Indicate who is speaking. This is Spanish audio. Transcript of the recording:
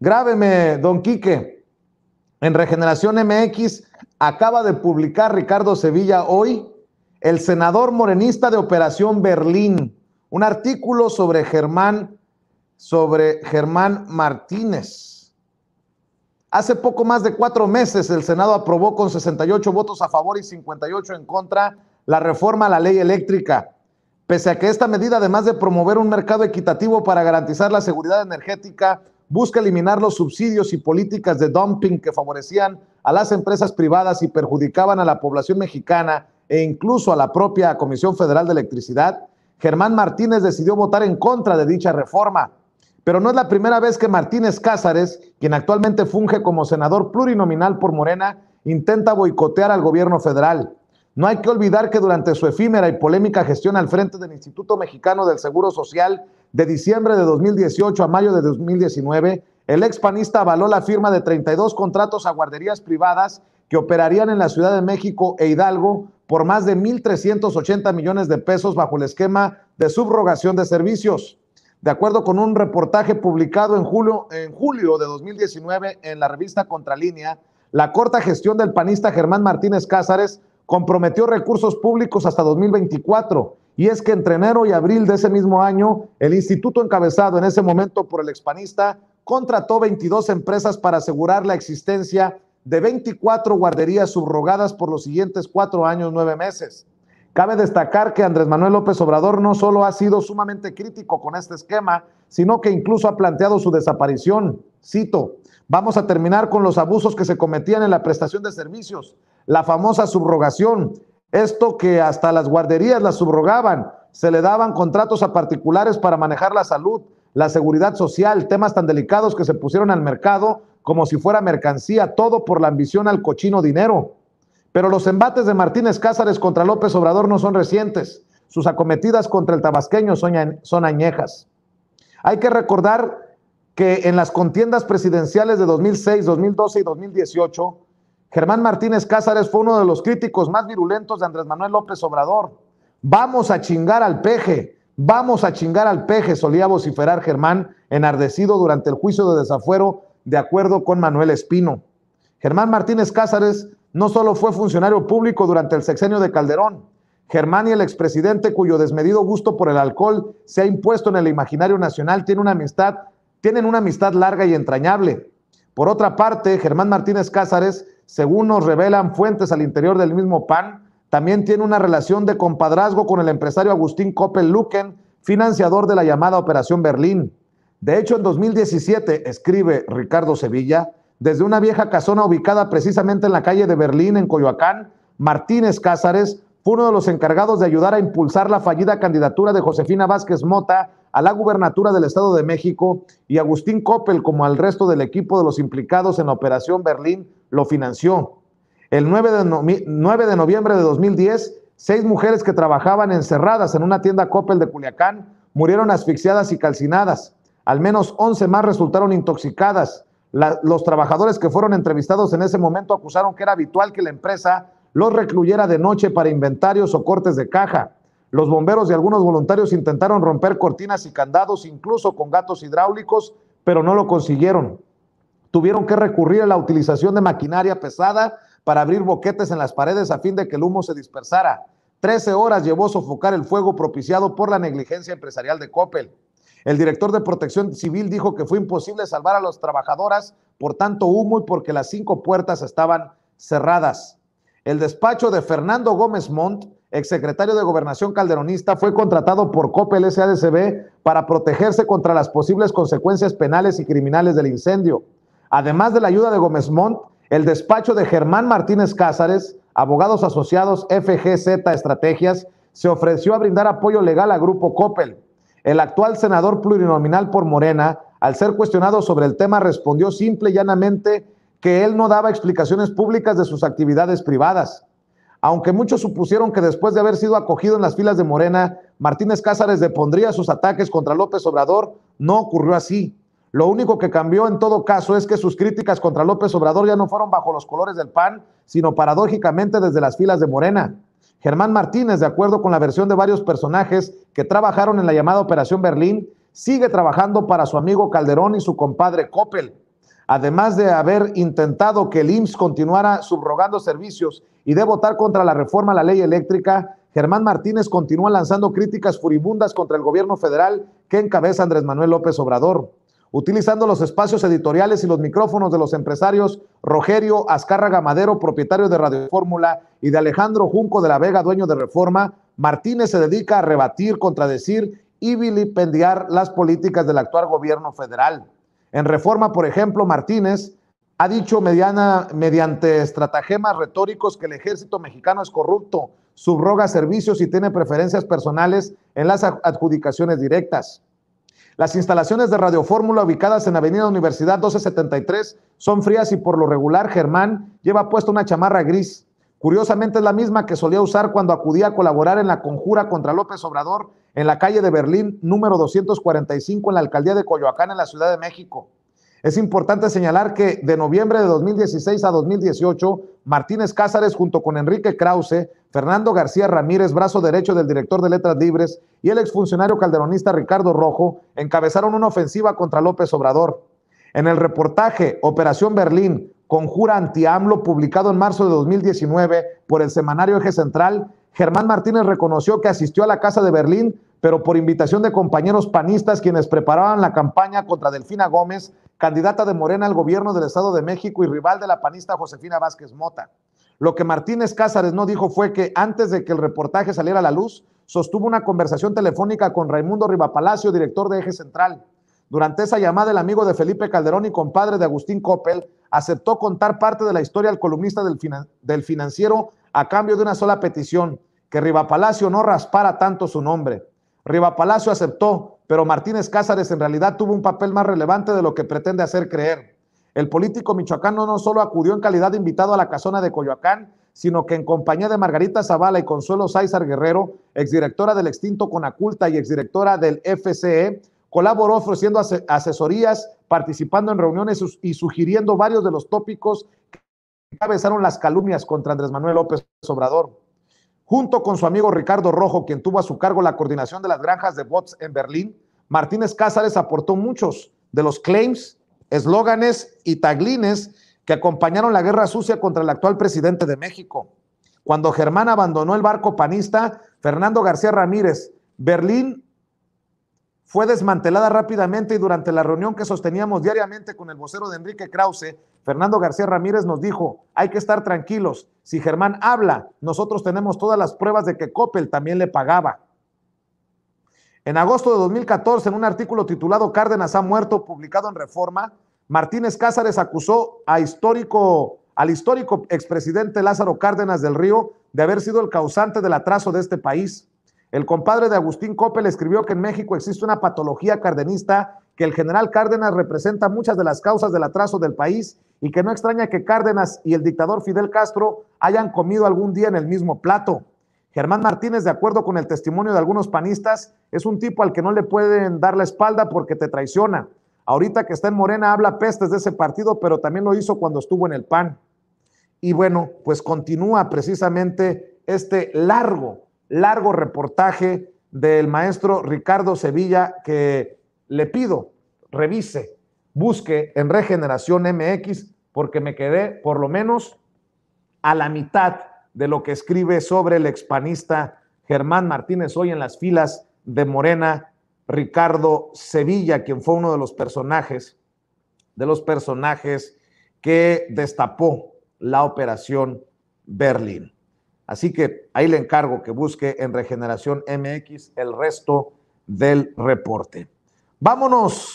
Speaker 1: Grábeme, don Quique. En Regeneración MX acaba de publicar Ricardo Sevilla hoy, el senador morenista de Operación Berlín, un artículo sobre Germán, sobre Germán Martínez. Hace poco más de cuatro meses el Senado aprobó con 68 votos a favor y 58 en contra la reforma a la ley eléctrica. Pese a que esta medida, además de promover un mercado equitativo para garantizar la seguridad energética, busca eliminar los subsidios y políticas de dumping que favorecían a las empresas privadas y perjudicaban a la población mexicana e incluso a la propia Comisión Federal de Electricidad, Germán Martínez decidió votar en contra de dicha reforma. Pero no es la primera vez que Martínez Cázares, quien actualmente funge como senador plurinominal por Morena, intenta boicotear al gobierno federal. No hay que olvidar que durante su efímera y polémica gestión al frente del Instituto Mexicano del Seguro Social de diciembre de 2018 a mayo de 2019, el ex panista avaló la firma de 32 contratos a guarderías privadas que operarían en la Ciudad de México e Hidalgo por más de 1.380 millones de pesos bajo el esquema de subrogación de servicios. De acuerdo con un reportaje publicado en julio, en julio de 2019 en la revista Contralínea, la corta gestión del panista Germán Martínez Cázares comprometió recursos públicos hasta 2024. Y es que entre enero y abril de ese mismo año, el instituto encabezado en ese momento por el expanista contrató 22 empresas para asegurar la existencia de 24 guarderías subrogadas por los siguientes cuatro años, nueve meses. Cabe destacar que Andrés Manuel López Obrador no solo ha sido sumamente crítico con este esquema, sino que incluso ha planteado su desaparición. Cito, vamos a terminar con los abusos que se cometían en la prestación de servicios, la famosa subrogación, esto que hasta las guarderías las subrogaban, se le daban contratos a particulares para manejar la salud, la seguridad social, temas tan delicados que se pusieron al mercado como si fuera mercancía, todo por la ambición al cochino dinero. Pero los embates de Martínez Cázares contra López Obrador no son recientes. Sus acometidas contra el tabasqueño son añejas. Hay que recordar que en las contiendas presidenciales de 2006, 2012 y 2018, Germán Martínez Cázares fue uno de los críticos más virulentos de Andrés Manuel López Obrador. Vamos a chingar al peje, vamos a chingar al peje, solía vociferar Germán, enardecido durante el juicio de desafuero, de acuerdo con Manuel Espino. Germán Martínez Cázares no solo fue funcionario público durante el sexenio de Calderón, Germán y el expresidente cuyo desmedido gusto por el alcohol se ha impuesto en el imaginario nacional tiene una amistad, tienen una amistad larga y entrañable. Por otra parte, Germán Martínez Cázares, según nos revelan fuentes al interior del mismo PAN, también tiene una relación de compadrazgo con el empresario Agustín Koppel-Luken, financiador de la llamada Operación Berlín. De hecho, en 2017, escribe Ricardo Sevilla, desde una vieja casona ubicada precisamente en la calle de Berlín, en Coyoacán, Martínez Cázares fue uno de los encargados de ayudar a impulsar la fallida candidatura de Josefina Vázquez Mota a la gubernatura del Estado de México y Agustín Coppel, como al resto del equipo de los implicados en la Operación Berlín, lo financió. El 9 de, noviembre de 2010, seis mujeres que trabajaban encerradas en una tienda Coppel de Culiacán murieron asfixiadas y calcinadas. Al menos 11 más resultaron intoxicadas los trabajadores que fueron entrevistados en ese momento acusaron que era habitual que la empresa los recluyera de noche para inventarios o cortes de caja. Los bomberos y algunos voluntarios intentaron romper cortinas y candados, incluso con gatos hidráulicos, pero no lo consiguieron. Tuvieron que recurrir a la utilización de maquinaria pesada para abrir boquetes en las paredes a fin de que el humo se dispersara. Trece horas llevó sofocar el fuego propiciado por la negligencia empresarial de Coppel. El director de Protección Civil dijo que fue imposible salvar a las trabajadoras por tanto humo y porque las cinco puertas estaban cerradas. El despacho de Fernando Gómez Montt, exsecretario de Gobernación calderonista, fue contratado por COPEL SADCB para protegerse contra las posibles consecuencias penales y criminales del incendio. Además de la ayuda de Gómez Montt, el despacho de Germán Martínez Cázares, abogados asociados FGZ Estrategias, se ofreció a brindar apoyo legal a Grupo Coppel. El actual senador plurinominal por Morena, al ser cuestionado sobre el tema, respondió simple y llanamente que él no daba explicaciones públicas de sus actividades privadas. Aunque muchos supusieron que después de haber sido acogido en las filas de Morena, Martínez Cázares depondría sus ataques contra López Obrador, no ocurrió así. Lo único que cambió en todo caso es que sus críticas contra López Obrador ya no fueron bajo los colores del PAN, sino paradójicamente desde las filas de Morena. Germán Martínez, de acuerdo con la versión de varios personajes que trabajaron en la llamada Operación Berlín, sigue trabajando para su amigo Calderón y su compadre Coppel. Además de haber intentado que el IMSS continuara subrogando servicios y de votar contra la reforma a la ley eléctrica, Germán Martínez continúa lanzando críticas furibundas contra el gobierno federal que encabeza Andrés Manuel López Obrador utilizando los espacios editoriales y los micrófonos de los empresarios Rogerio Azcárraga Madero, propietario de Radio Fórmula, y de Alejandro Junco de la Vega, dueño de Reforma, Martínez se dedica a rebatir, contradecir y vilipendiar las políticas del actual gobierno federal. En Reforma, por ejemplo, Martínez ha dicho mediante estratagemas retóricos que el ejército mexicano es corrupto, subroga servicios y tiene preferencias personales en las adjudicaciones directas. Las instalaciones de Radio Fórmula ubicadas en Avenida Universidad 1273 son frías y por lo regular Germán lleva puesta una chamarra gris. Curiosamente es la misma que solía usar cuando acudía a colaborar en la conjura contra López Obrador en la calle de Berlín número 245 en la alcaldía de Coyoacán en la Ciudad de México. Es importante señalar que de noviembre de 2016 a 2018, Martínez Cázares junto con Enrique Krause, Fernando García Ramírez, brazo derecho del director de Letras Libres, y el exfuncionario calderonista Ricardo Rojo, encabezaron una ofensiva contra López Obrador. En el reportaje Operación Berlín, Conjura Anti-AMLO, publicado en marzo de 2019 por el semanario Eje Central, Germán Martínez reconoció que asistió a la Casa de Berlín, pero por invitación de compañeros panistas quienes preparaban la campaña contra Delfina Gómez candidata de Morena al gobierno del Estado de México y rival de la panista Josefina Vázquez Mota. Lo que Martínez Cázares no dijo fue que antes de que el reportaje saliera a la luz, sostuvo una conversación telefónica con Raimundo Rivapalacio, director de Eje Central. Durante esa llamada, el amigo de Felipe Calderón y compadre de Agustín Coppel aceptó contar parte de la historia al columnista del, del financiero a cambio de una sola petición, que Rivapalacio no raspara tanto su nombre. Palacio aceptó, pero Martínez Cázares en realidad tuvo un papel más relevante de lo que pretende hacer creer. El político michoacano no solo acudió en calidad de invitado a la casona de Coyoacán, sino que en compañía de Margarita Zavala y Consuelo Sáizar Guerrero, exdirectora del extinto Conaculta y exdirectora del FCE, colaboró ofreciendo asesorías, participando en reuniones y sugiriendo varios de los tópicos que encabezaron las calumnias contra Andrés Manuel López Obrador. Junto con su amigo Ricardo Rojo, quien tuvo a su cargo la coordinación de las granjas de bots en Berlín, Martínez Cázares aportó muchos de los claims, eslóganes y taglines que acompañaron la guerra sucia contra el actual presidente de México. Cuando Germán abandonó el barco panista, Fernando García Ramírez, Berlín fue desmantelada rápidamente y durante la reunión que sosteníamos diariamente con el vocero de Enrique Krause, Fernando García Ramírez nos dijo, hay que estar tranquilos, si Germán habla, nosotros tenemos todas las pruebas de que Coppel también le pagaba. En agosto de 2014, en un artículo titulado Cárdenas ha muerto, publicado en Reforma, Martínez Cázares acusó histórico, al histórico expresidente Lázaro Cárdenas del Río de haber sido el causante del atraso de este país. El compadre de Agustín Coppel escribió que en México existe una patología cardenista, que el general Cárdenas representa muchas de las causas del atraso del país y que no extraña que Cárdenas y el dictador Fidel Castro hayan comido algún día en el mismo plato. Germán Martínez, de acuerdo con el testimonio de algunos panistas, es un tipo al que no le pueden dar la espalda porque te traiciona. Ahorita que está en Morena habla pestes de ese partido, pero también lo hizo cuando estuvo en el PAN. Y bueno, pues continúa precisamente este largo largo reportaje del maestro Ricardo Sevilla que le pido revise, busque en Regeneración MX porque me quedé por lo menos a la mitad de lo que escribe sobre el expanista Germán Martínez hoy en las filas de Morena, Ricardo Sevilla, quien fue uno de los personajes, de los personajes que destapó la operación Berlín. Así que ahí le encargo que busque en Regeneración MX el resto del reporte. Vámonos